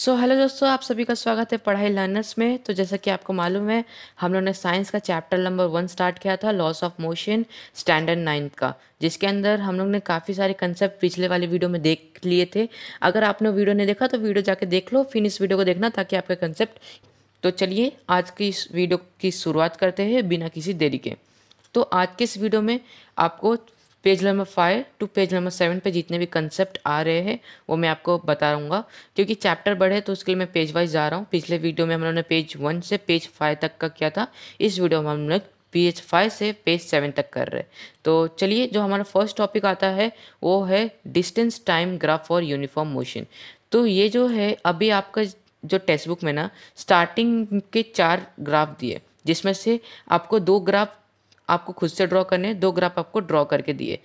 सो so, hello दोस्तों आप सभी का स्वागत है पढ़ाई लर्नर्स में तो जैसा कि आपको मालूम है हम लोगों ने साइंस का चैप्टर नंबर वन स्टार्ट किया था laws of motion standard ninth का जिसके अंदर हम लोग ने काफ़ी सारे कंसेप्ट पिछले वाले वीडियो में देख लिए थे अगर आपने वीडियो नहीं देखा तो वीडियो जाके देख लो फिर इस वीडियो को देखना ताकि आपका कंसेप्ट तो चलिए आज की इस वीडियो की शुरुआत करते हैं बिना किसी देरी के तो आज के इस वीडियो में आपको page number five to page number seven पे जितने भी कंसेप्ट आ रहे हैं वो मैं आपको बता बताऊंगा क्योंकि चैप्टर बढ़े तो उसके लिए मैं पेज वाइज जा रहा हूँ पिछले वीडियो में हम लोगों ने पेज वन से पेज फाइव तक का किया था इस वीडियो में हम लोग पेज फाइव से पेज सेवन तक कर रहे हैं तो चलिए जो हमारा फर्स्ट टॉपिक आता है वो है distance time graph for uniform motion तो ये जो है अभी आपका जो टेक्स्ट बुक में ना स्टार्टिंग के चार ग्राफ दिए जिसमें से आपको दो ग्राफ आपको खुद से ड्रॉ करने दो ग्राफ आपको ड्रॉ करके दिए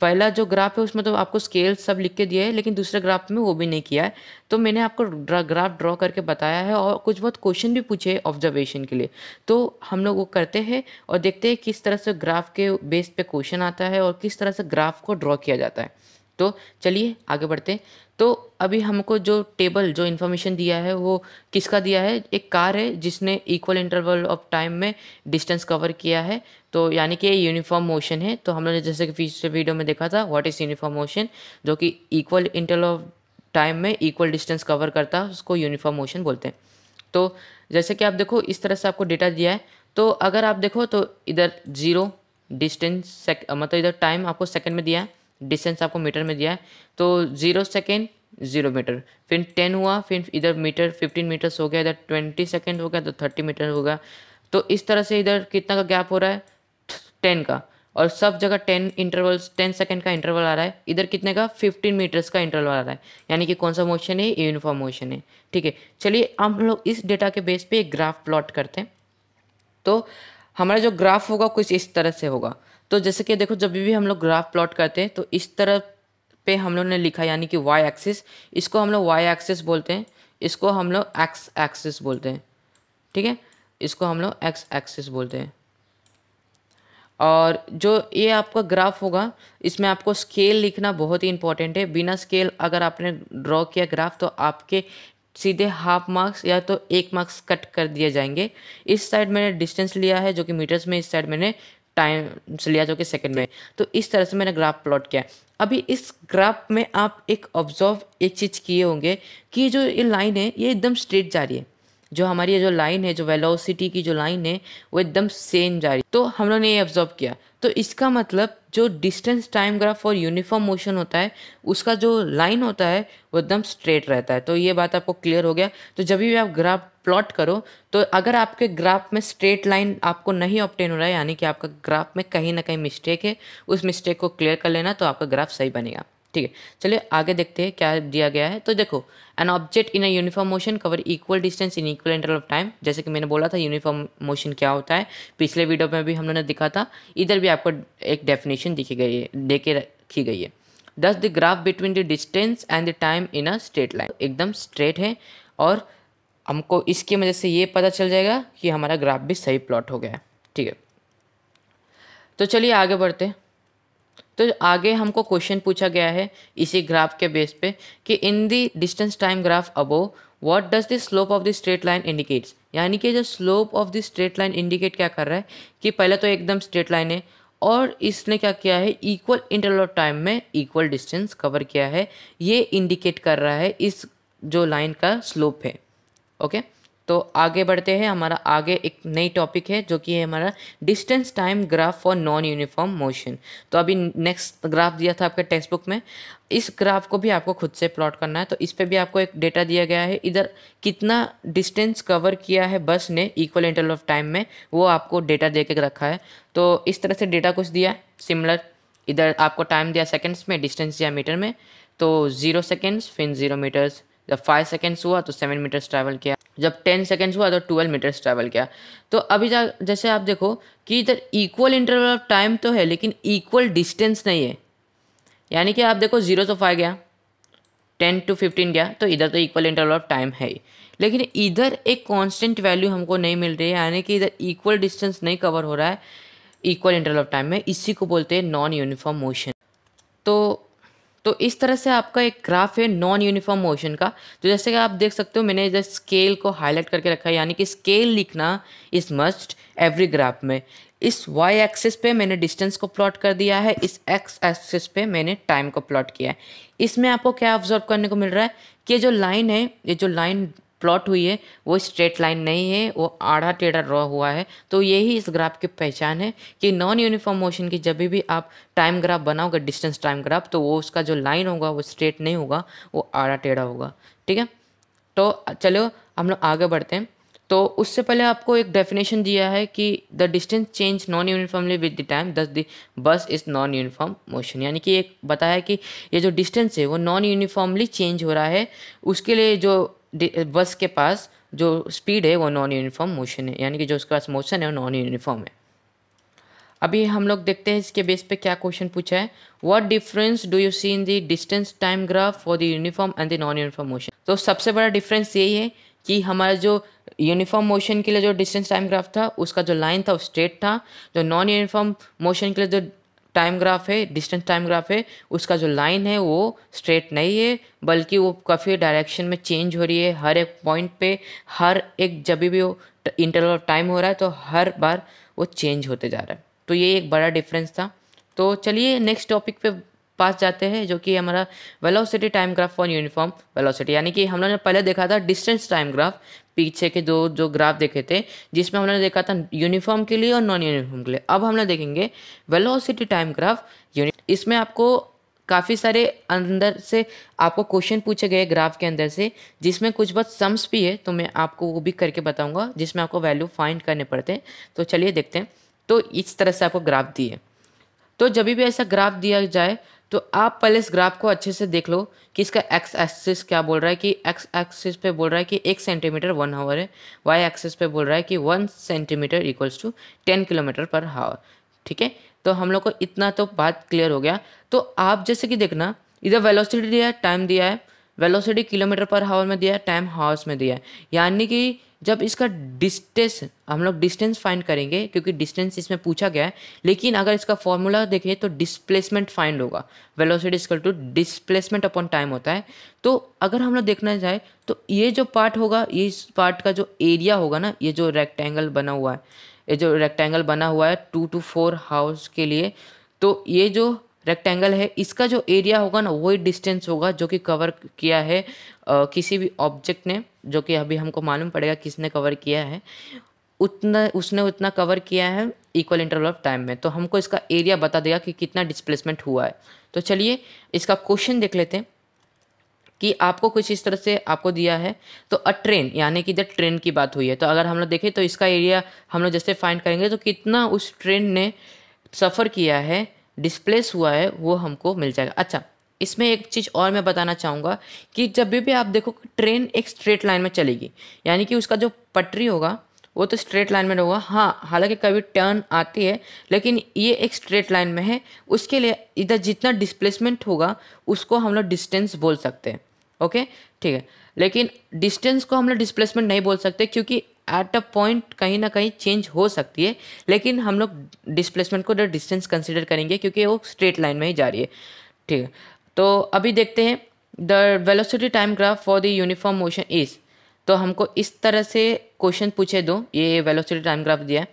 पहला जो ग्राफ है उसमें तो आपको स्केल सब लिख के दिया है लेकिन दूसरे ग्राफ में वो भी नहीं किया है तो मैंने आपको ग्राफ ड्रॉ करके बताया है और कुछ बहुत क्वेश्चन भी पूछे ऑब्जर्वेशन के लिए तो हम लोग वो करते हैं और देखते हैं किस तरह से ग्राफ के बेस पे क्वेश्चन आता है और किस तरह से ग्राफ को ड्रॉ किया जाता है तो चलिए आगे बढ़ते हैं तो अभी हमको जो टेबल जो इन्फॉर्मेशन दिया है वो किसका दिया है एक कार है जिसने इक्वल इंटरवल ऑफ टाइम में डिस्टेंस कवर किया है तो यानी कि ये यूनिफॉर्म मोशन है तो हम लोगों ने जैसे कि पिछले वीडियो में देखा था व्हाट इज़ यूनिफॉर्म मोशन जो कि इक्वल इंटरवल ऑफ टाइम में इक्वल डिस्टेंस कवर करता है उसको यूनिफॉर्म मोशन बोलते हैं तो जैसे कि आप देखो इस तरह से आपको डेटा दिया है तो अगर आप देखो तो इधर ज़ीरो डिस्टेंस मतलब इधर टाइम आपको सेकेंड में दिया है डिस्टेंस आपको मीटर में दिया है तो ज़ीरो सेकेंड जीरो मीटर फिर टेन हुआ फिर इधर मीटर फिफ्टीन मीटर्स हो गया इधर ट्वेंटी सेकेंड हो गया तो थर्टी मीटर हो गया तो इस तरह से इधर कितना का गैप हो रहा है टेन का और सब जगह टेन इंटरवल्स टेन सेकेंड का इंटरवल आ रहा है इधर कितने का फिफ्टीन मीटर्स का इंटरवल आ रहा है यानी कि कौन सा मोशन है यूनिफॉर्म मोशन है ठीक है चलिए हम लोग इस डेटा के बेस पे एक ग्राफ प्लॉट करते हैं तो हमारा जो ग्राफ होगा कुछ इस तरह से होगा तो जैसे कि देखो जब भी हम लोग ग्राफ प्लॉट करते हैं तो इस तरह पे हम लोग ने लिखा यानी कि वाई एक्सिस इसको हम लोग वाई एक्सिस बोलते हैं इसको हम लोग एक्स एक्सिस बोलते हैं ठीक है इसको हम लोग एक्स एक्सिस बोलते हैं और जो ये आपका ग्राफ होगा इसमें आपको स्केल लिखना बहुत ही इंपॉर्टेंट है बिना स्केल अगर आपने ड्रॉ किया ग्राफ तो आपके सीधे हाफ मार्क्स या तो एक मार्क्स कट कर दिए जाएंगे इस साइड मैंने डिस्टेंस लिया है जो कि मीटर्स में इस साइड मैंने टाइम से लिया जो कि सेकंड में तो इस तरह से मैंने ग्राफ प्लॉट किया अभी इस ग्राफ में आप एक ऑब्जर्व एक चीज़ किए होंगे कि जो ये लाइन है ये एकदम स्ट्रेट जा रही है जो हमारी जो लाइन है जो वेलोसिटी की जो लाइन है वो एकदम सेम जा रही है तो हम लोग ने ये ऑब्जर्व किया तो इसका मतलब जो डिस्टेंस टाइम ग्राफ और यूनिफॉर्म मोशन होता है उसका जो लाइन होता है वो एकदम स्ट्रेट रहता है तो ये बात आपको क्लियर हो गया तो जब भी आप ग्राफ प्लॉट करो तो अगर आपके ग्राफ में स्ट्रेट लाइन आपको नहीं ऑप्टेन हो रहा है यानी कि आपका ग्राफ में कहीं ना कहीं मिस्टेक है उस मिस्टेक को क्लियर कर लेना तो आपका ग्राफ सही बनेगा ठीक है चलिए आगे देखते हैं क्या दिया गया है तो देखो an object in a uniform motion cover equal distance in equal interval of time जैसे कि मैंने बोला था यूनिफॉर्म मोशन क्या होता है पिछले वीडियो में भी हम लोगों ने दिखा था इधर भी आपको एक डेफिनेशन दिखी गई है दे के रखी गई है thus the graph between the distance and the time in a straight line एकदम स्ट्रेट है और हमको इसकी वजह से ये पता चल जाएगा कि हमारा ग्राफ भी सही प्लॉट हो गया है ठीक है तो चलिए आगे बढ़ते हैं तो आगे हमको क्वेश्चन पूछा गया है इसी ग्राफ के बेस पे कि in the distance time graph above what does the slope of the straight line indicates यानी कि जो slope of the straight line indicate क्या कर रहा है कि पहले तो एकदम स्ट्रेट लाइन है और इसने क्या किया है इक्वल इंटरवल टाइम में इक्वल डिस्टेंस कवर किया है ये इंडिकेट कर रहा है इस जो लाइन का स्लोप है ओके okay? तो आगे बढ़ते हैं हमारा आगे एक नई टॉपिक है जो कि है हमारा distance time graph for non uniform motion तो अभी नेक्स्ट ग्राफ दिया था आपके टेक्स्ट बुक में इस ग्राफ को भी आपको खुद से प्लॉट करना है तो इस पर भी आपको एक डेटा दिया गया है इधर कितना डिस्टेंस कवर किया है बस ने इक्वल इंटरवल ऑफ टाइम में वो आपको डेटा दे के रखा है तो इस तरह से डेटा कुछ दिया सिमिलर इधर आपको टाइम दिया सेकेंड्स में डिस्टेंस दिया मीटर में तो ज़ीरो सेकेंड्स फिर ज़ीरो मीटर्स जब फाइव सेकेंड्स हुआ तो सेवन मीटर्स ट्रैवल किया जब टेन सेकेंड्स हुआ तो ट्वेल्व मीटर्स ट्रैवल किया तो अभी जा जैसे आप देखो कि इधर इक्वल इंटरवल ऑफ टाइम तो है लेकिन इक्वल डिस्टेंस नहीं है यानी कि आप देखो जीरो तो फाइव गया टेन टू फिफ्टीन गया तो इधर तो इक्वल इंटरवल ऑफ टाइम है लेकिन इधर एक कांस्टेंट वैल्यू हमको नहीं मिल रही है यानी कि इधर इक्वल डिस्टेंस नहीं कवर हो रहा है इक्वल इंटरवल ऑफ टाइम में इसी को बोलते हैं नॉन यूनिफॉर्म मोशन तो तो इस तरह से आपका एक ग्राफ है नॉन यूनिफॉर्म मोशन का तो जैसे कि आप देख सकते हो मैंने इधर स्केल को हाईलाइट करके रखा है यानी कि स्केल लिखना इज मस्ट एवरी ग्राफ में इस वाई एक्सिस पे मैंने डिस्टेंस को प्लॉट कर दिया है इस एक्स एक्सिस पे मैंने टाइम को प्लॉट किया है इसमें आपको क्या ऑब्जर्व करने को मिल रहा है कि जो लाइन है ये जो लाइन प्लॉट हुई है वो स्ट्रेट लाइन नहीं है वो आधा टेढ़ा ड्रॉ हुआ है तो यही इस ग्राफ की पहचान है कि नॉन यूनिफॉर्म मोशन की जब भी आप टाइम ग्राफ बनाओगे डिस्टेंस टाइम ग्राफ तो वो उसका जो लाइन होगा वो स्ट्रेट नहीं होगा वो आढ़ा टेढ़ा होगा ठीक है तो चलो हम लोग आगे बढ़ते हैं तो उससे पहले आपको एक डेफिनेशन दिया है कि the distance change non uniformly with the time thus the bus is non uniform motion यानी कि एक बताया कि ये जो डिस्टेंस है वो नॉन यूनिफॉर्मली चेंज हो रहा है उसके लिए जो बस के पास जो स्पीड है वो नॉन यूनिफॉर्म मोशन है यानी कि जो उसके पास मोशन है वो नॉन यूनिफॉर्म है अभी हम लोग देखते हैं इसके बेस पे क्या क्वेश्चन पूछा है what difference do you see in the distance time graph for the uniform and the non uniform motion तो सबसे बड़ा डिफरेंस यही है कि हमारा जो यूनिफॉर्म मोशन के लिए जो डिस्टेंस टाइम ग्राफ था उसका जो लाइन था वो स्ट्रेट था जो नॉन यूनिफॉर्म मोशन के लिए जो टाइम ग्राफ है डिस्टेंस टाइम ग्राफ है उसका जो लाइन है वो स्ट्रेट नहीं है बल्कि वो काफ़ी डायरेक्शन में चेंज हो रही है हर एक पॉइंट पे हर एक जब भी वो इंटरवल ऑफ टाइम हो रहा है तो हर बार वो चेंज होते जा रहा है तो ये एक बड़ा डिफरेंस था तो चलिए नेक्स्ट टॉपिक पे पास जाते हैं जो कि हमारा velocity time graph for uniform velocity यानी कि हम लोगों ने पहले देखा था डिस्टेंस टाइम ग्राफ पीछे के दो जो ग्राफ देखे थे जिसमें हमने देखा था यूनिफॉर्म के लिए और नॉन यूनिफॉर्म के लिए अब हम लोग देखेंगे वेलोसिटी टाइम ग्राफ यूनिट इसमें आपको काफ़ी सारे अंदर से आपको क्वेश्चन पूछे गए ग्राफ के अंदर से जिसमें कुछ बहुत सम्स भी है तो मैं आपको वो भी करके बताऊंगा जिसमें आपको वैल्यू फाइंड करने पड़ते हैं तो चलिए देखते हैं तो इस तरह से आपको ग्राफ दिए तो जब भी ऐसा ग्राफ दिया जाए तो आप पहले इस ग्राफ को अच्छे से देख लो कि इसका एक्स एक्सिस क्या बोल रहा है कि एक्स एक्सिस पे बोल रहा है कि एक सेंटीमीटर वन हावर है वाई एक्सिस पे बोल रहा है कि one centimetre equals to ten kilometre per hour ठीक है तो हम लोग को इतना तो बात क्लियर हो गया तो आप जैसे कि देखना इधर वेलोसिटी दिया है टाइम दिया है वेलोसिटी किलोमीटर पर हावर में दिया है टाइम हावर्स में दिया है यानी कि जब इसका डिस्टेंस हम लोग डिस्टेंस फाइंड करेंगे क्योंकि डिस्टेंस इसमें पूछा गया है लेकिन अगर इसका फॉर्मूला देखें तो डिस्प्लेसमेंट फाइंड होगा velocity is equal to displacement upon time होता है तो अगर हम लोग देखना चाहे तो ये जो पार्ट होगा ये इस पार्ट का जो एरिया होगा ना ये जो रेक्टेंगल बना हुआ है ये जो रेक्टेंगल बना हुआ है टू टू फोर हाउस के लिए तो ये जो रेक्टेंगल है इसका जो एरिया होगा ना वही डिस्टेंस होगा जो कि कवर किया है आ, किसी भी ऑब्जेक्ट ने जो कि अभी हमको मालूम पड़ेगा किसने कवर किया है उतना उसने उतना कवर किया है इक्वल इंटरवल ऑफ टाइम में तो हमको इसका एरिया बता देगा कि कितना डिस्प्लेसमेंट हुआ है तो चलिए इसका क्वेश्चन देख लेते हैं कि आपको कुछ इस तरह से आपको दिया है तो अ ट्रेन यानी कि इधर ट्रेन की बात हुई है तो अगर हम लोग देखें तो इसका एरिया हम लोग जैसे फाइंड करेंगे तो कितना उस ट्रेन ने सफ़र किया है डिस्प्लेस हुआ है वो हमको मिल जाएगा अच्छा इसमें एक चीज़ और मैं बताना चाहूँगा कि जब भी, भी आप देखो ट्रेन एक स्ट्रेट लाइन में चलेगी यानी कि उसका जो पटरी होगा वो तो स्ट्रेट लाइन में होगा हाँ हालांकि कभी टर्न आती है लेकिन ये एक स्ट्रेट लाइन में है उसके लिए इधर जितना डिस्प्लेसमेंट होगा उसको हम लोग डिस्टेंस बोल सकते हैं ओके ठीक है लेकिन डिस्टेंस को हम लोग डिस्प्लेसमेंट नहीं बोल सकते क्योंकि एट अ पॉइंट कहीं ना कहीं चेंज हो सकती है लेकिन हम लोग डिस्प्लेसमेंट को डिस्टेंस कंसिडर करेंगे क्योंकि वो स्ट्रेट लाइन में ही जा रही है ठीक है तो अभी देखते हैं the velocity time graph for the uniform motion is तो हमको इस तरह से क्वेश्चन पूछे दो ये वेलोसिटी टाइम ग्राफ दिया है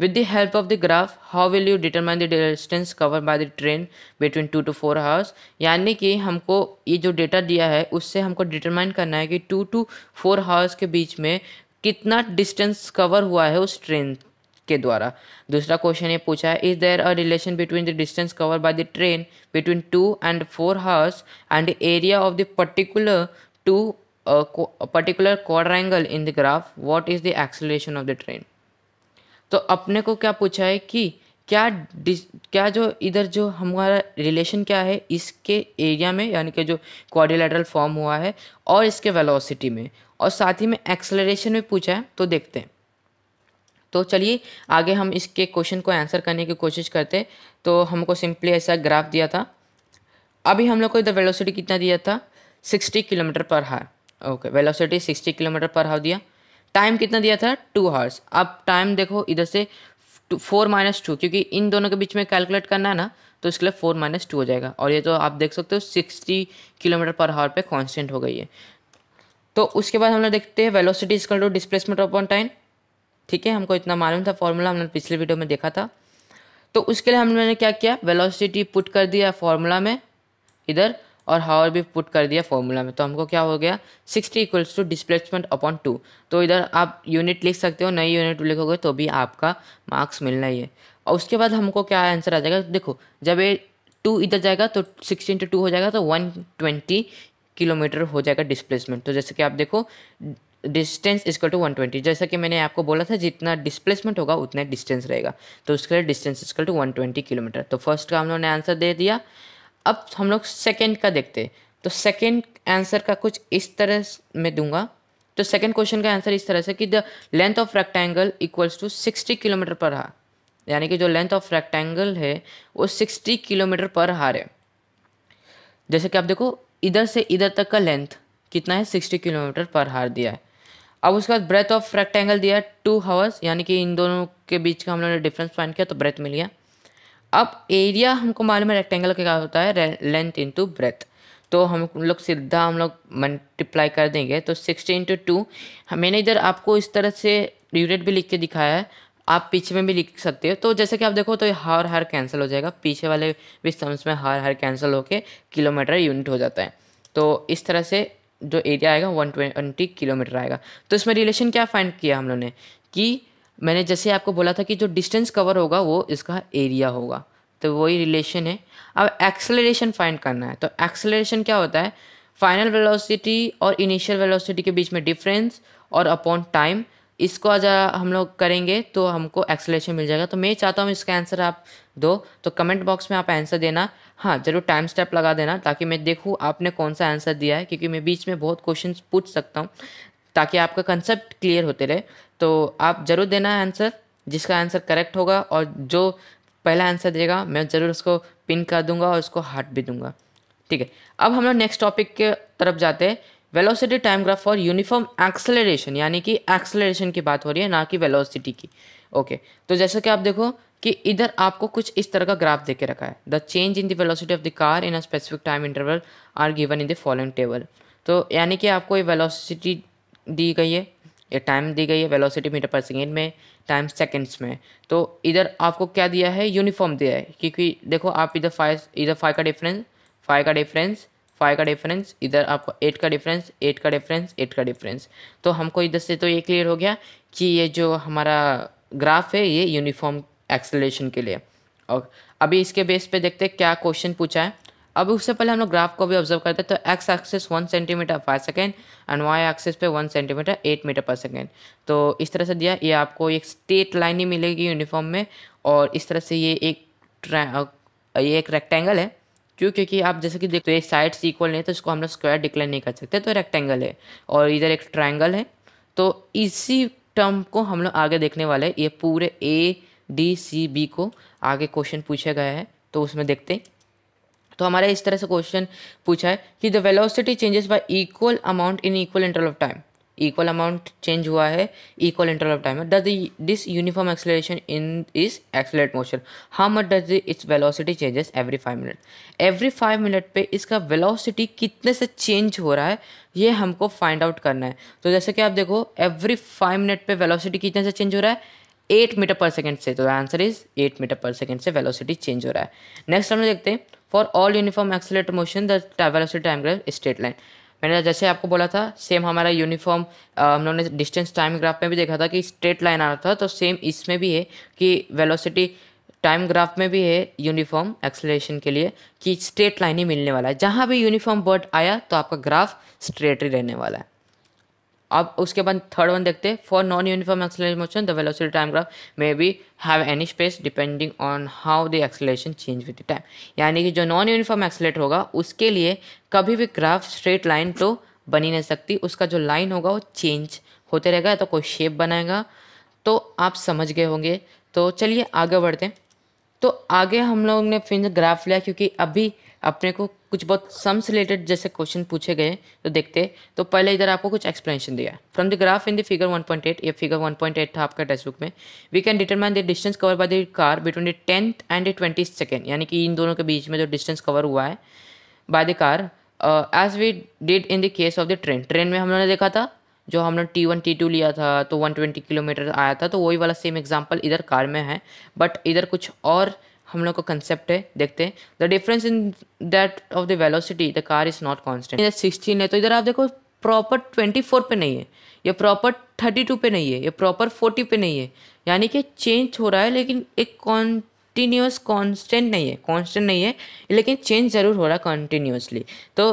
with the help of the graph how will you determine the distance cover by the train between two to four hours यानी कि हमको ये जो डेटा दिया है उससे हमको डिटरमाइन करना है कि टू टू फोर हावर्स के बीच में कितना डिस्टेंस कवर हुआ है उस ट्रेन के द्वारा दूसरा क्वेश्चन ये पूछा है is there a relation between the distance cover by the train between two and four hours and area of the particular to particular quadrangle in the graph what is the acceleration of the train तो अपने को क्या पूछा है कि क्या dish क्या जो इधर जो हमारा रिलेशन क्या है इसके एरिया में यानी कि जो क्वाड्रिलेटरल फॉर्म हुआ है और इसके वेलोसिटी में और साथ ही में एक्सलरेशन में पूछा है तो देखते हैं तो चलिए आगे हम इसके क्वेश्चन को आंसर करने की कोशिश करते तो हमको सिंपली ऐसा ग्राफ दिया था अभी हम लोग को इधर वेलोसिटी कितना दिया था सिक्सटी किलोमीटर पर हार okay velocity sixty kilometre per हार दिया टाइम कितना दिया था टू हार्स अब टाइम देखो इधर से टू फोर माइनस टू क्योंकि इन दोनों के बीच में कैलकुलेट करना है ना तो इसके लिए फोर माइनस टू हो जाएगा और ये तो आप देख सकते हो सिक्सटी किलोमीटर पर हावर पे कांस्टेंट हो गई है तो उसके बाद हम लोग देखते हैं वेलोसिटी कल टू डिस्प्लेसमेंट अपॉन टाइम ठीक है हमको इतना मालूम था फॉर्मूला हमने पिछले वीडियो में देखा था तो उसके लिए हमने क्या किया वेलोसिटी पुट कर दिया फॉर्मूला में इधर और हावर भी पुट कर दिया फॉर्मूला में तो हमको क्या हो गया sixty equals to displacement upon two तो इधर आप यूनिट लिख सकते हो नई यूनिट लिखोगे तो भी आपका मार्क्स मिलना ही है और उसके बाद हमको क्या आंसर आ जाएगा देखो जब ये टू इधर जाएगा तो सिक्सटी इंटू टू हो जाएगा तो वन ट्वेंटी किलोमीटर हो जाएगा डिस्प्लेसमेंट तो जैसे कि आप देखो distance equal to one twenty जैसा कि मैंने आपको बोला था जितना डिस्प्लेसमेंट होगा उतना डिस्टेंस रहेगा तो उसके लिए distance equal to one twenty kilometre तो फर्स्ट का हम लोगों ने आंसर दे दिया अब हम लोग सेकेंड का देखते हैं तो सेकेंड आंसर का कुछ इस तरह मैं दूंगा तो सेकेंड क्वेश्चन का आंसर इस तरह से कि the length of rectangle equals to sixty kilometre per hour यानी कि जो लेंथ ऑफ रेक्टेंगल है वो सिक्सटी किलोमीटर पर हार है जैसे कि आप देखो इधर से इधर तक का लेंथ कितना है सिक्सटी किलोमीटर पर हार दिया है अब उसके बाद ब्रेथ ऑफ रेक्टेंगल दिया है टू हावर्स यानी कि इन दोनों के बीच का हम लोगों ने डिफरेंस फाइंड किया तो ब्रेथ मिल गया अब एरिया हमको मालूम है रेक्टेंगल का क्या होता है लेंथ इंटू ब्रेथ तो हम लोग सीधा हम लोग मल्टीप्लाई कर देंगे तो सिक्सटी इंटू टू मैंने इधर आपको इस तरह से यूनिट भी लिख के दिखाया है आप पीछे में भी लिख सकते हो तो जैसे कि आप देखो तो ये हर हर कैंसिल हो जाएगा पीछे वाले भी सम्स में हर हर कैंसिल होके किलोमीटर यूनिट हो जाता है तो इस तरह से जो एरिया आएगा वन ट्वेंटी किलोमीटर आएगा तो इसमें रिलेशन क्या फाइंड किया हम लोगों ने कि मैंने जैसे आपको बोला था कि जो डिस्टेंस कवर होगा वो इसका एरिया होगा तो वही रिलेशन है अब एक्सेलरेशन फाइंड करना है तो एक्सेलरेशन क्या होता है फाइनल वेलोसिटी और इनिशियल वेलोसिटी के बीच में डिफरेंस और अपॉन टाइम इसको आज हम लोग करेंगे तो हमको एक्सेलेशन मिल जाएगा तो मैं चाहता हूँ इसका आंसर आप दो तो कमेंट बॉक्स में आप आंसर देना हाँ ज़रूर टाइम स्टेप लगा देना ताकि मैं देखूँ आपने कौन सा आंसर दिया है क्योंकि मैं बीच में बहुत क्वेश्चन पूछ सकता हूँ ताकि आपका कंसेप्ट क्लियर होते रहे तो आप ज़रूर देना आंसर जिसका आंसर करेक्ट होगा और जो पहला आंसर देगा मैं ज़रूर उसको पिन कर दूंगा और उसको हार्ट भी दूंगा ठीक है अब हम लोग नेक्स्ट टॉपिक के तरफ जाते हैं velocity time graph for uniform acceleration यानी कि एक्सेलरेशन की बात हो रही है ना कि वेलोसिटी की ओके okay. तो जैसे कि आप देखो कि इधर आपको कुछ इस तरह का ग्राफ दे के रखा है the change in the velocity of the car in a specific time interval are given in the following table तो यानी कि आपको ये वेलोसिटी दी गई है ये टाइम दी गई है वेलोसिटी मीटर पर सेकेंड में टाइम सेकेंड्स में तो इधर आपको क्या दिया है यूनिफॉर्म दिया है क्योंकि देखो आप इधर फाइव इधर फाइव का डिफरेंस फाइव का डिफरेंस फाइव का डिफरेंस इधर आपको एट का डिफरेंस एट का डिफरेंस एट का डिफरेंस तो हमको इधर से तो ये क्लियर हो गया कि ये जो हमारा ग्राफ है ये यूनिफॉर्म एक्सलेशन के लिए और अभी इसके बेस पे देखते हैं क्या क्वेश्चन पूछा है अब उससे पहले हम लोग ग्राफ को भी ऑब्जर्व करते हैं तो X axis one centimetre per second and Y axis पे one centimetre eight metre per second तो इस तरह से दिया ये आपको एक स्टेट लाइन ही मिलेगी यूनिफॉर्म में और इस तरह से ये एक ये एक रेक्टेंगल है क्यों क्योंकि आप जैसे कि देखते हैं ये साइड्स इक्वल नहीं तो इसको हम लोग स्क्वायर डिक्लेयर नहीं कर सकते तो रेक्टेंगल है और इधर एक ट्राइंगल है तो इसी टर्म को हम लोग आगे देखने वाले ये पूरे ए डी सी बी को आगे क्वेश्चन पूछा गया है तो उसमें देखते हैं तो हमारा इस तरह से क्वेश्चन पूछा है कि the velocity changes by equal amount in equal interval of time equal amount change हुआ है equal interval of time does this uniform acceleration in is accelerate motion how much does its velocity changes every five minute every five minute पे इसका velocity कितने से change हो रहा है ये हमको फाइंड आउट करना है तो जैसे कि आप देखो एवरी फाइव मिनट पे वेलोसिटी कितने से चेंज हो रहा है एट मीटर पर सेकेंड से तो answer is eight metre per second से वेलोसिटी चेंज हो रहा है नेक्स्ट हम लोग देखते हैं for all uniform accelerator motion the velocity time graph straight line मैंने जैसे आपको बोला था सेम हमारा यूनिफॉर्म हम लोगों ने डिस्टेंस टाइम ग्राफ में भी देखा था कि स्ट्रेट लाइन आ रहा था तो सेम इसमें भी है कि वेलोसिटी टाइम ग्राफ में भी है यूनिफॉर्म एक्सलेशन के लिए कि स्ट्रेट लाइन ही मिलने वाला है जहाँ भी यूनिफॉर्म बर्ड आया तो आपका ग्राफ स्ट्रेट ही रहने वाला है अब उसके बाद थर्ड वन देखते हैं for non uniform acceleration motion the velocity time graph may be have any space depending on how the acceleration change with the time यानी कि जो नॉन यूनिफॉर्म एक्सलेट होगा उसके लिए कभी भी ग्राफ स्ट्रेट लाइन तो बनी नहीं सकती उसका जो लाइन होगा वो चेंज होते रहेगा तो कोई शेप बनाएगा तो आप समझ गए होंगे तो चलिए आगे बढ़ते हैं तो आगे हम लोग ने फिर ग्राफ लिया क्योंकि अभी अपने को कुछ बहुत सम्स रिलेटेड जैसे क्वेश्चन पूछे गए तो देखते तो पहले इधर आपको कुछ एक्सप्लेनेशन दिया from the graph in the figure 1.8 या फिगर 1.8 था आपका टेक्स्ट बुक में we can determine the distance cover by the car between the tenth and the twenty second यानी कि इन दोनों के बीच में जो डिस्टेंस कवर हुआ है by the car as we did in the case of the train train में हम लोगों ने देखा था जो हमने टी वन टी टू लिया था तो वन ट्वेंटी किलोमीटर आया था तो वही वाला सेम एग्जाम्पल इधर कार में है बट इधर कुछ और हम लोग का कंसेप्ट है देखते हैं the difference in that of the velocity the car is not constant sixteen है तो इधर आप देखो प्रॉपर ट्वेंटी फोर पे नहीं है ये प्रॉपर थर्टी टू पे नहीं है ये प्रॉपर फोर्टी पे नहीं है यानी कि चेंज हो रहा है लेकिन एक कॉन्टीन्यूस कॉन्स्टेंट नहीं है कॉन्स्टेंट नहीं है लेकिन चेंज ज़रूर हो रहा है कॉन्टीन्यूसली तो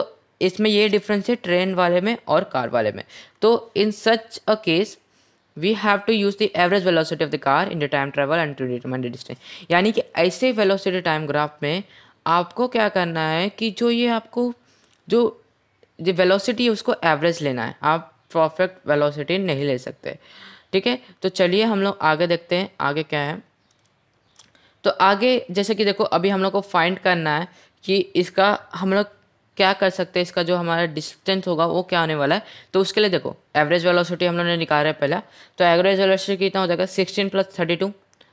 इसमें ये डिफरेंस है ट्रेन वाले में और कार वाले में तो in such a case we have to use the average velocity of the car in the time travel and to determine the distance यानी कि ऐसे वेलोसिटी टाइम ग्राफ में आपको क्या करना है कि जो ये आपको जो जो वेलोसिटी है उसको एवरेज लेना है आप परफेक्ट वेलोसिटी नहीं ले सकते ठीक है तो चलिए हम लोग आगे देखते हैं आगे क्या है तो आगे जैसे कि देखो अभी हम लोग को फाइंड करना है कि इसका हम लोग क्या कर सकते हैं इसका जो हमारा डिस्टेंस होगा वो क्या होने वाला है तो उसके लिए देखो एवरेज वेलोसिटी हम लोगों ने निकाला है पहला तो एवरेज वेलोसिटी कितना हो जाएगा sixteen plus thirty two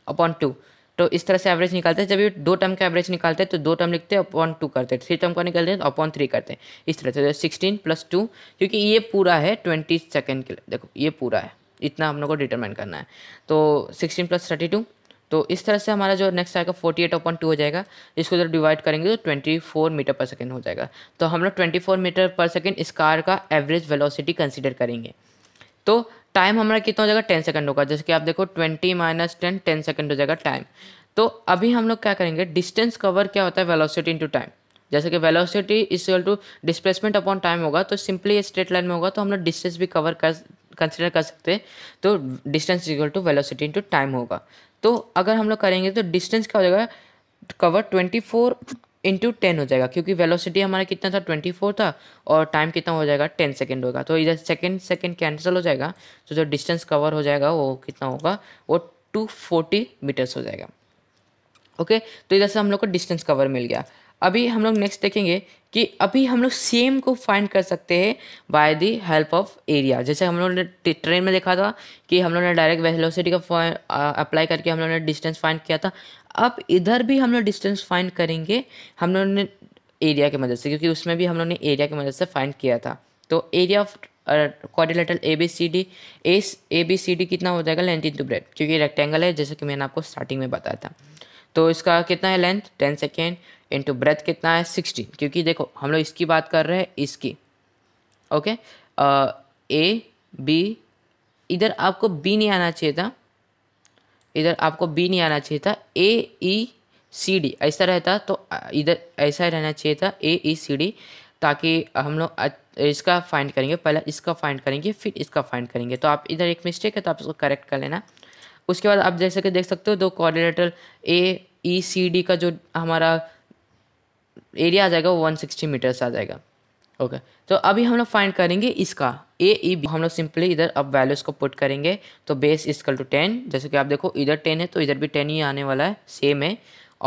upon two तो इस तरह से एवरेज निकालते हैं जब ये दो टर्म का एवरेज निकालते हैं तो दो टर्म लिखते हैं अपॉन टू करते हैं थ्री टर्म का निकालते हैं तो अपॉन थ्री करते हैं इस तरह से सिक्सटीन प्लस टू क्योंकि ये पूरा है ट्वेंटी सेकेंड के लिए देखो ये पूरा है इतना हम लोग को डिटरमाइन करना है तो सिक्सटीन प्लस थर्टी टू तो इस तरह से हमारा जो नेक्स्ट आएगा फोर्टी एट अपॉइंट टू हो जाएगा इसको जब डिवाइड करेंगे तो twenty four metre per second हो जाएगा तो हम लोग twenty four metre per second इस कार का एवरेज वेलोसिटी कंसिडर करेंगे तो टाइम हमारा कितना हो जाएगा टेन सेकेंड होगा जैसे कि आप देखो twenty minus ten ten second हो जाएगा टाइम तो अभी हम लोग क्या करेंगे डिस्टेंस कवर क्या होता है वेलोसिटी इंटू टाइम जैसे कि velocity equal to displacement upon time होगा तो सिंपली स्ट्रेट लाइन में होगा तो हम लोग डिस्टेंस भी कवर कर कंसिडर कर सकते हैं तो distance equal to velocity into time होगा तो अगर हम लोग करेंगे तो डिस्टेंस क्या हो जाएगा cover twenty four into ten हो जाएगा क्योंकि वेलोसिटी हमारा कितना था ट्वेंटी फोर था और टाइम कितना हो जाएगा टेन सेकेंड होगा तो इधर सेकेंड सेकेंड कैंसिल हो जाएगा तो जो डिस्टेंस कवर हो जाएगा वो कितना होगा वो टू फोर्टी मीटर्स हो जाएगा ओके तो इधर से हम लोग को डिस्टेंस कवर मिल गया अभी हम लोग नेक्स्ट देखेंगे कि अभी हम लोग सेम को फाइंड कर सकते हैं by the help of area जैसे हम लोग ने ट्रेन में देखा था कि हम लोग ने डायरेक्ट वेलोसिटी का अप्लाई करके हम लोग ने डिस्टेंस फाइंड किया था अब इधर भी हम लोग डिस्टेंस फाइंड करेंगे हम लोग ने एरिया की मदद से क्योंकि उसमें भी हम लोग ने एरिया की मदद से फाइंड किया था तो area of quadrilateral A B C D as A B C D कितना हो जाएगा लेंथ टू ब्रेड क्योंकि रेक्टेंगल है जैसे कि मैंने आपको स्टार्टिंग में बताया था तो इसका कितना है length ten second into breadth कितना है सिक्सटी क्योंकि देखो हम लोग इसकी बात कर रहे हैं इसकी ओके ए बी इधर आपको बी नहीं आना चाहिए था इधर आपको बी नहीं आना चाहिए था ए ई सी डी ऐसा रहता तो uh, इधर ऐसा रहना चाहिए था ए ई सी डी ताकि हम लोग इसका फाइंड करेंगे पहले इसका फाइंड करेंगे फिर इसका फाइंड करेंगे तो आप इधर एक मिस्टेक है तो आप इसको करेक्ट कर लेना उसके बाद आप जैसे कि देख सकते हो दो कोऑर्डिनेटर ए ई सी डी का जो हमारा एरिया आ जाएगा वो वन सिक्सटी मीटर्स आ जाएगा ओके okay. तो अभी हम लोग फाइंड करेंगे इसका ए ई बी हम लोग सिंपली इधर अब वैल्यूज़ को पुट करेंगे तो बेस इसकल टू टेन जैसे कि आप देखो इधर टेन है तो इधर भी टेन ही आने वाला है सेम है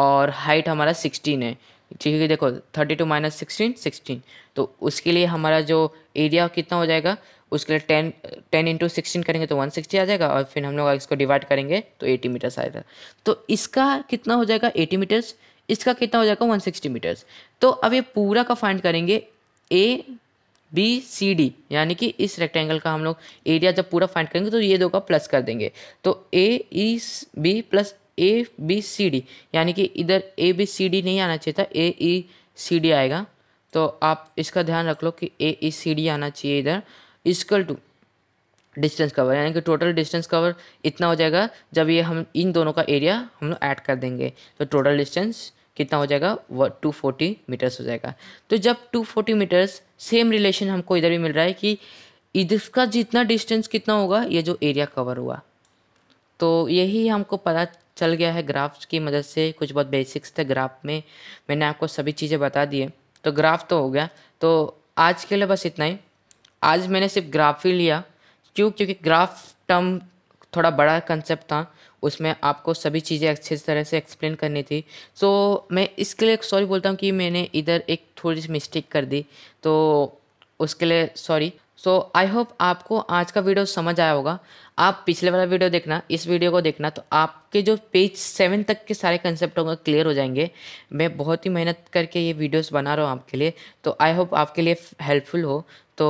और हाइट हमारा सिक्सटीन है ठीक है देखो thirty two minus sixteen sixteen तो उसके लिए हमारा जो एरिया कितना हो जाएगा उसके लिए टेन टेन इंटू सिक्सटीन करेंगे तो वन सिक्सटी आ जाएगा और फिर हम लोग इसको डिवाइड करेंगे तो एटी मीटर्स आएगा तो इसका कितना हो जाएगा एटी मीटर्स इसका कितना हो जाएगा वन सिक्सटी मीटर्स तो अब ये पूरा का फाइंड करेंगे ए बी सी डी यानी कि इस रेक्टेंगल का हम लोग एरिया जब पूरा फाइंड करेंगे तो ये दो का प्लस कर देंगे तो A E B plus A B C D यानी कि इधर ए बी सी डी नहीं आना चाहिए था ए ई सी डी आएगा तो आप इसका ध्यान रख लो कि ए ई सी डी आना चाहिए इधर इजकल टू डिस्टेंस कवर यानी कि टोटल डिस्टेंस कवर इतना हो जाएगा जब ये हम इन दोनों का एरिया हम लोग ऐड कर देंगे तो टोटल डिस्टेंस कितना हो जाएगा वो टू फोर्टी मीटर्स हो जाएगा तो जब two forty metres same relation हमको इधर भी मिल रहा है कि इसका जितना डिस्टेंस कितना होगा ये जो एरिया कवर हुआ तो यही हमको पता चल गया है ग्राफ्स की मदद से कुछ बहुत बेसिक्स थे ग्राफ में मैंने आपको सभी चीज़ें बता दी है तो ग्राफ तो हो गया तो आज के लिए बस इतना ही आज मैंने सिर्फ ग्राफ ही लिया क्यों क्योंकि ग्राफ टर्म थोड़ा बड़ा कंसेप्ट था उसमें आपको सभी चीज़ें अच्छे तरह से एक्सप्लेन करनी थी सो so, मैं इसके लिए सॉरी बोलता हूँ कि मैंने इधर एक थोड़ी सी मिस्टेक कर दी तो उसके लिए सॉरी सो आई होप आपको आज का वीडियो समझ आया होगा आप पिछले वाला वीडियो देखना इस वीडियो को देखना तो आपके जो पेज सेवन तक के सारे कंसेप्ट होंगे क्लियर हो जाएंगे मैं बहुत ही मेहनत करके ये वीडियोस बना रहा हूँ आपके लिए तो आई होप आपके लिए हेल्पफुल हो तो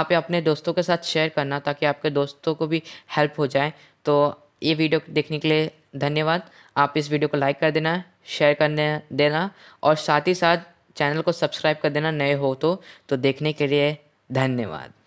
आप अपने दोस्तों के साथ शेयर करना ताकि आपके दोस्तों को भी हेल्प हो जाए तो ये वीडियो देखने के लिए धन्यवाद आप इस वीडियो को लाइक कर देना शेयर करने देना और साथ ही साथ चैनल को सब्सक्राइब कर देना नए हो तो, तो देखने के लिए धन्यवाद